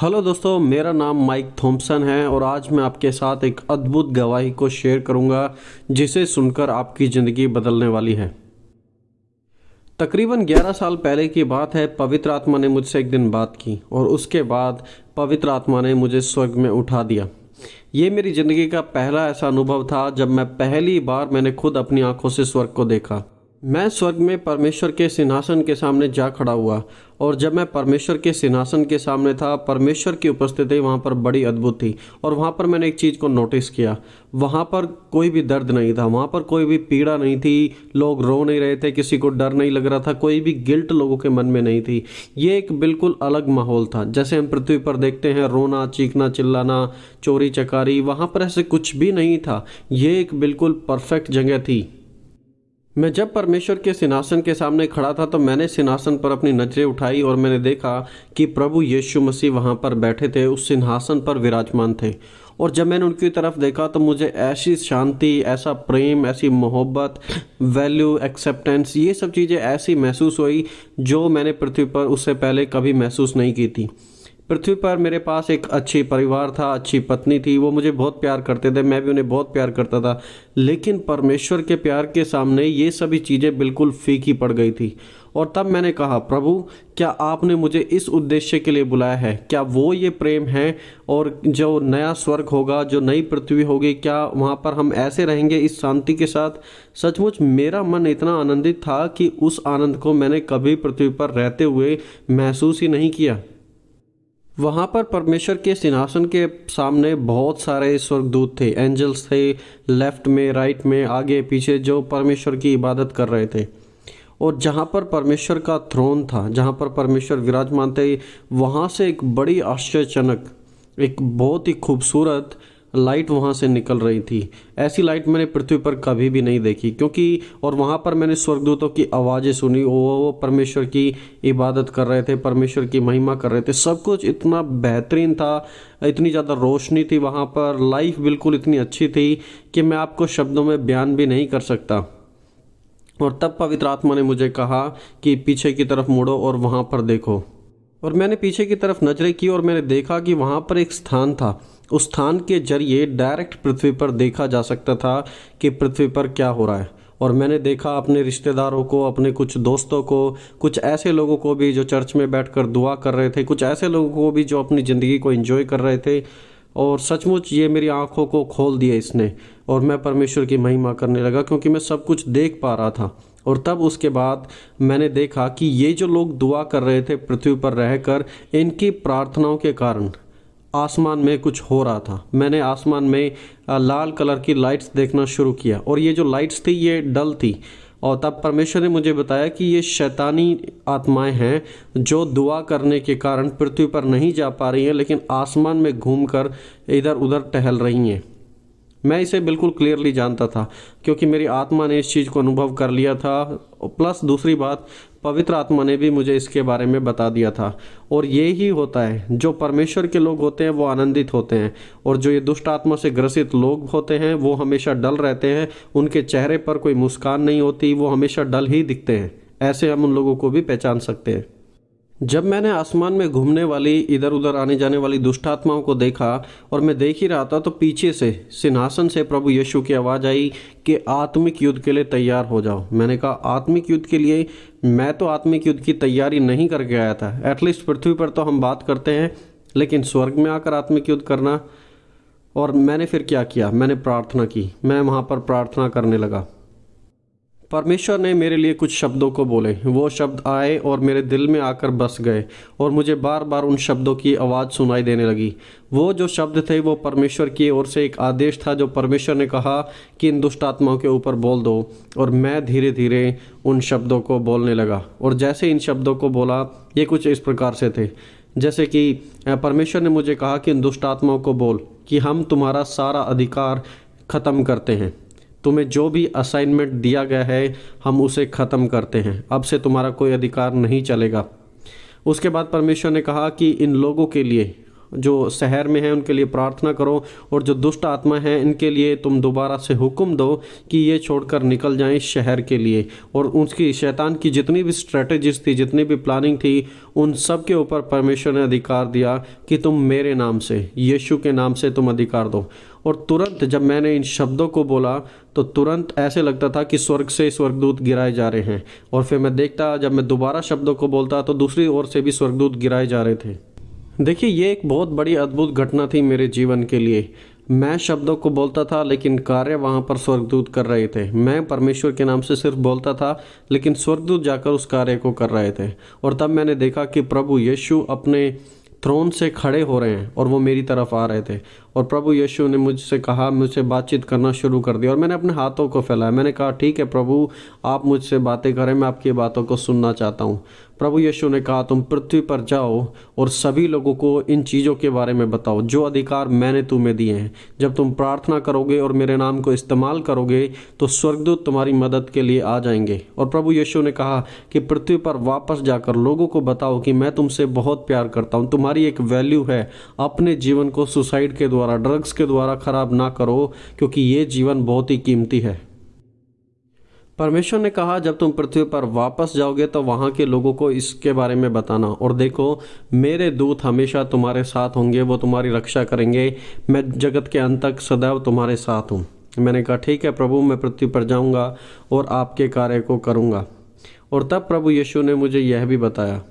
hello दोस्तों मेरा नाम माइक थॉम्सन है और आज मैं आपके साथ एक अद्भुत गवाही को शेयर करूंगा जिसे सुनकर आपकी ज़िंदगी बदलने वाली है तकरीबन 11 साल पहले की बात है पवित्र आत्मा ने मुझसे एक दिन बात की और उसके बाद पवित्र आत्मा ने मुझे स्वर्ग में उठा दिया ये मेरी ज़िंदगी का पहला ऐसा अनुभव था जब मैं पहली बार मैंने खुद अपनी आंखों से स्वर्ग को देखा मैं स्वर्ग में परमेश्वर के सिंहासन के सामने जा खड़ा हुआ और जब मैं परमेश्वर के सिंहासन के सामने था परमेश्वर की उपस्थिति वहाँ पर बड़ी अद्भुत थी और वहाँ पर मैंने एक चीज़ को नोटिस किया वहाँ पर कोई भी दर्द नहीं था वहाँ पर कोई भी पीड़ा नहीं थी लोग रो नहीं रहे थे किसी को डर नहीं लग रहा था कोई भी गिल्ट लोगों के मन में नहीं थी ये एक बिल्कुल अलग माहौल था जैसे हम पृथ्वी पर देखते हैं रोना चीखना चिल्लाना चोरी चकारी वहाँ पर ऐसे कुछ भी नहीं था ये एक बिल्कुल परफेक्ट जगह थी मैं जब परमेश्वर के सिंहासन के सामने खड़ा था तो मैंने सिंहासन पर अपनी नजरें उठाई और मैंने देखा कि प्रभु यीशु मसीह वहाँ पर बैठे थे उस सिंहासन पर विराजमान थे और जब मैंने उनकी तरफ देखा तो मुझे ऐसी शांति ऐसा प्रेम ऐसी मोहब्बत वैल्यू एक्सेप्टेंस ये सब चीज़ें ऐसी महसूस हुई जो मैंने पृथ्वी पर उससे पहले कभी महसूस नहीं की थी पृथ्वी पर मेरे पास एक अच्छी परिवार था अच्छी पत्नी थी वो मुझे बहुत प्यार करते थे मैं भी उन्हें बहुत प्यार करता था लेकिन परमेश्वर के प्यार के सामने ये सभी चीज़ें बिल्कुल फीकी पड़ गई थी और तब मैंने कहा प्रभु क्या आपने मुझे इस उद्देश्य के लिए बुलाया है क्या वो ये प्रेम है और जो नया स्वर्ग होगा जो नई पृथ्वी होगी क्या वहाँ पर हम ऐसे रहेंगे इस शांति के साथ सचमुच मेरा मन इतना आनंदित था कि उस आनंद को मैंने कभी पृथ्वी पर रहते हुए महसूस ही नहीं किया वहाँ पर परमेश्वर के सिंहासन के सामने बहुत सारे स्वर्गदूत थे एंजल्स थे लेफ्ट में राइट में आगे पीछे जो परमेश्वर की इबादत कर रहे थे और जहाँ पर परमेश्वर का थ्रोन था जहाँ पर परमेश्वर विराजमान थे वहाँ से एक बड़ी आश्चर्यजनक एक बहुत ही खूबसूरत लाइट वहाँ से निकल रही थी ऐसी लाइट मैंने पृथ्वी पर कभी भी नहीं देखी क्योंकि और वहाँ पर मैंने स्वर्गदूतों की आवाज़ें सुनी वो वो परमेश्वर की इबादत कर रहे थे परमेश्वर की महिमा कर रहे थे सब कुछ इतना बेहतरीन था इतनी ज़्यादा रोशनी थी वहाँ पर लाइफ बिल्कुल इतनी अच्छी थी कि मैं आपको शब्दों में बयान भी नहीं कर सकता और तब पवित्र आत्मा ने मुझे कहा कि पीछे की तरफ मुड़ो और वहाँ पर देखो और मैंने पीछे की तरफ नजरें की और मैंने देखा कि वहाँ पर एक स्थान था उस स्थान के जरिए डायरेक्ट पृथ्वी पर देखा जा सकता था कि पृथ्वी पर क्या हो रहा है और मैंने देखा अपने रिश्तेदारों को अपने कुछ दोस्तों को कुछ ऐसे लोगों को भी जो चर्च में बैठकर दुआ कर रहे थे कुछ ऐसे लोगों को भी जो अपनी ज़िंदगी को एंजॉय कर रहे थे और सचमुच ये मेरी आंखों को खोल दिया इसने और मैं परमेश्वर की महिमा करने लगा क्योंकि मैं सब कुछ देख पा रहा था और तब उसके बाद मैंने देखा कि ये जो लोग दुआ कर रहे थे पृथ्वी पर रहकर इनकी प्रार्थनाओं के कारण आसमान में कुछ हो रहा था मैंने आसमान में लाल कलर की लाइट्स देखना शुरू किया और ये जो लाइट्स थी ये डल थी और तब परमेश्वर ने मुझे बताया कि ये शैतानी आत्माएं हैं जो दुआ करने के कारण पृथ्वी पर नहीं जा पा रही हैं लेकिन आसमान में घूमकर इधर उधर टहल रही हैं मैं इसे बिल्कुल क्लियरली जानता था क्योंकि मेरी आत्मा ने इस चीज़ को अनुभव कर लिया था प्लस दूसरी बात पवित्र आत्मा ने भी मुझे इसके बारे में बता दिया था और ये ही होता है जो परमेश्वर के लोग होते हैं वो आनंदित होते हैं और जो ये दुष्ट आत्मा से ग्रसित लोग होते हैं वो हमेशा डल रहते हैं उनके चेहरे पर कोई मुस्कान नहीं होती वो हमेशा डल ही दिखते हैं ऐसे हम उन लोगों को भी पहचान सकते हैं जब मैंने आसमान में घूमने वाली इधर उधर आने जाने वाली दुष्टात्माओं को देखा और मैं देख ही रहा था तो पीछे से सिंहासन से प्रभु यीशु की आवाज़ आई कि आत्मिक युद्ध के लिए तैयार हो जाओ मैंने कहा आत्मिक युद्ध के लिए मैं तो आत्मिक युद्ध की तैयारी नहीं करके आया था एटलीस्ट पृथ्वी पर तो हम बात करते हैं लेकिन स्वर्ग में आकर आत्मिक युद्ध करना और मैंने फिर क्या किया मैंने प्रार्थना की मैं वहाँ पर प्रार्थना करने लगा परमेश्वर ने मेरे लिए कुछ शब्दों को बोले वो शब्द आए और मेरे दिल में आकर बस गए और मुझे बार बार उन शब्दों की आवाज़ सुनाई देने लगी वो जो शब्द थे वो परमेश्वर की ओर से एक आदेश था जो परमेश्वर ने कहा कि इन दुष्ट आत्माओं के ऊपर बोल दो और मैं धीरे धीरे उन शब्दों को बोलने लगा और जैसे इन शब्दों को बोला ये कुछ इस प्रकार से थे जैसे कि परमेश्वर ने मुझे कहा कि इन दुष्ट आत्माओं को बोल कि हम तुम्हारा सारा अधिकार ख़त्म करते हैं तुम्हें जो भी असाइनमेंट दिया गया है हम उसे ख़त्म करते हैं अब से तुम्हारा कोई अधिकार नहीं चलेगा उसके बाद परमेश्वर ने कहा कि इन लोगों के लिए जो शहर में हैं उनके लिए प्रार्थना करो और जो दुष्ट आत्मा है इनके लिए तुम दोबारा से हुक्म दो कि ये छोड़कर निकल जाएं शहर के लिए और उसकी शैतान की जितनी भी स्ट्रेटजीज थी जितनी भी प्लानिंग थी उन सब के ऊपर परमेश्वर ने अधिकार दिया कि तुम मेरे नाम से यीशु के नाम से तुम अधिकार दो और तुरंत जब मैंने इन शब्दों को बोला तो तुरंत ऐसे लगता था कि स्वर्ग से स्वर्गदूत गिराए जा रहे हैं और फिर मैं देखता जब मैं दोबारा शब्दों को बोलता तो दूसरी ओर से भी स्वर्गदूत गिराए जा रहे थे देखिए ये एक बहुत बड़ी अद्भुत घटना थी मेरे जीवन के लिए मैं शब्दों को बोलता था लेकिन कार्य वहाँ पर स्वर्गदूत कर रहे थे मैं परमेश्वर के नाम से सिर्फ बोलता था लेकिन स्वर्गदूत जाकर उस कार्य को कर रहे थे और तब मैंने देखा कि प्रभु यीशु अपने थ्रोन से खड़े हो रहे हैं और वो मेरी तरफ आ रहे थे और प्रभु यीशु ने मुझसे कहा मुझसे बातचीत करना शुरू कर दिया और मैंने अपने हाथों को फैलाया मैंने कहा ठीक है प्रभु आप मुझसे बातें करें मैं आपकी बातों को सुनना चाहता हूँ प्रभु यीशु ने कहा तुम पृथ्वी पर जाओ और सभी लोगों को इन चीज़ों के बारे में बताओ जो अधिकार मैंने तुम्हें दिए हैं जब तुम प्रार्थना करोगे और मेरे नाम को इस्तेमाल करोगे तो स्वर्गदूत तुम्हारी मदद के लिए आ जाएंगे और प्रभु यीशु ने कहा कि पृथ्वी पर वापस जाकर लोगों को बताओ कि मैं तुमसे बहुत प्यार करता हूँ तुम्हारी एक वैल्यू है अपने जीवन को सुसाइड के द्वारा द्वारा ड्रग्स के द्वारा खराब ना करो क्योंकि ये जीवन बहुत ही कीमती है परमेश्वर ने कहा जब तुम पृथ्वी पर वापस जाओगे तो वहाँ के लोगों को इसके बारे में बताना और देखो मेरे दूत हमेशा तुम्हारे साथ होंगे वो तुम्हारी रक्षा करेंगे मैं जगत के अंत तक सदैव तुम्हारे साथ हूँ मैंने कहा ठीक है प्रभु मैं पृथ्वी पर जाऊँगा और आपके कार्य को करूँगा और तब प्रभु यीशु ने मुझे यह भी बताया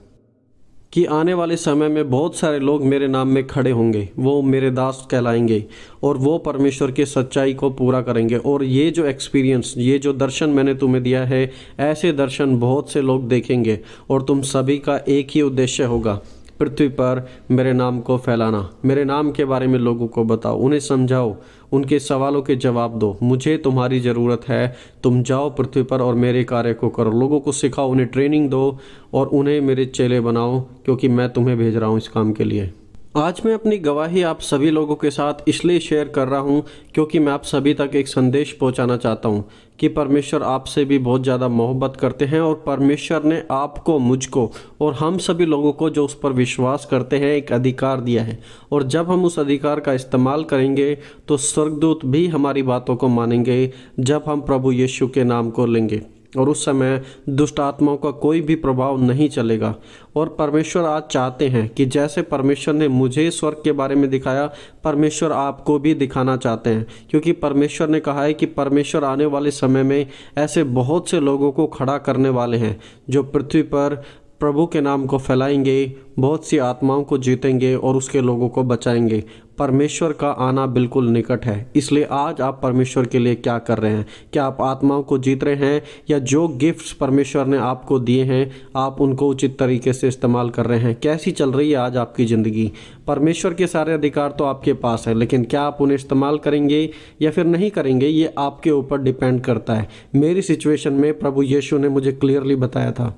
कि आने वाले समय में बहुत सारे लोग मेरे नाम में खड़े होंगे वो मेरे दास कहलाएंगे और वो परमेश्वर के सच्चाई को पूरा करेंगे और ये जो एक्सपीरियंस ये जो दर्शन मैंने तुम्हें दिया है ऐसे दर्शन बहुत से लोग देखेंगे और तुम सभी का एक ही उद्देश्य होगा पृथ्वी पर मेरे नाम को फैलाना मेरे नाम के बारे में लोगों को बताओ उन्हें समझाओ उनके सवालों के जवाब दो मुझे तुम्हारी ज़रूरत है तुम जाओ पृथ्वी पर और मेरे कार्य को करो लोगों को सिखाओ उन्हें ट्रेनिंग दो और उन्हें मेरे चेले बनाओ क्योंकि मैं तुम्हें भेज रहा हूँ इस काम के लिए आज मैं अपनी गवाही आप सभी लोगों के साथ इसलिए शेयर कर रहा हूं क्योंकि मैं आप सभी तक एक संदेश पहुंचाना चाहता हूं कि परमेश्वर आपसे भी बहुत ज़्यादा मोहब्बत करते हैं और परमेश्वर ने आपको मुझको और हम सभी लोगों को जो उस पर विश्वास करते हैं एक अधिकार दिया है और जब हम उस अधिकार का इस्तेमाल करेंगे तो स्वर्गदूत भी हमारी बातों को मानेंगे जब हम प्रभु यीशु के नाम को लेंगे और उस समय दुष्ट आत्माओं का कोई भी प्रभाव नहीं चलेगा और परमेश्वर आज चाहते हैं कि जैसे परमेश्वर ने मुझे स्वर्ग के बारे में दिखाया परमेश्वर आपको भी दिखाना चाहते हैं क्योंकि परमेश्वर ने कहा है कि परमेश्वर आने वाले समय में ऐसे बहुत से लोगों को खड़ा करने वाले हैं जो पृथ्वी पर प्रभु के नाम को फैलाएंगे बहुत सी आत्माओं को जीतेंगे और उसके लोगों को बचाएंगे परमेश्वर का आना बिल्कुल निकट है इसलिए आज आप परमेश्वर के लिए क्या कर रहे हैं क्या आप आत्माओं को जीत रहे हैं या जो गिफ्ट्स परमेश्वर ने आपको दिए हैं आप उनको उचित तरीके से इस्तेमाल कर रहे हैं कैसी चल रही है आज आपकी ज़िंदगी परमेश्वर के सारे अधिकार तो आपके पास हैं लेकिन क्या आप उन्हें इस्तेमाल करेंगे या फिर नहीं करेंगे ये आपके ऊपर डिपेंड करता है मेरी सिचुएशन में प्रभु येशु ने मुझे क्लियरली बताया था